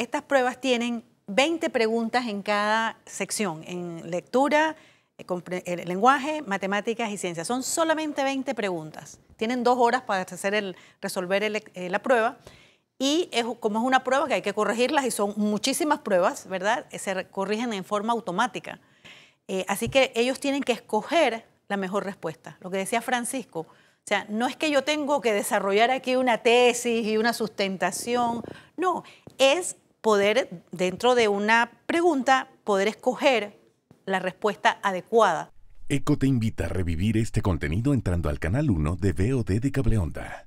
estas pruebas tienen 20 preguntas en cada sección, en lectura, eh, eh, lenguaje, matemáticas y ciencias. Son solamente 20 preguntas. Tienen dos horas para hacer el, resolver eh, la prueba. Y como es una prueba que hay que corregirlas y son muchísimas pruebas, ¿verdad? Se corrigen en forma automática. así que ellos tienen que escoger la mejor respuesta. Lo que decía Francisco, o sea, no es que yo tengo que desarrollar aquí una tesis y una sustentación, no, es poder, dentro de una pregunta, poder escoger la respuesta adecuada. ECO te invita a revivir este contenido entrando al canal 1 de VOD de Cableonda.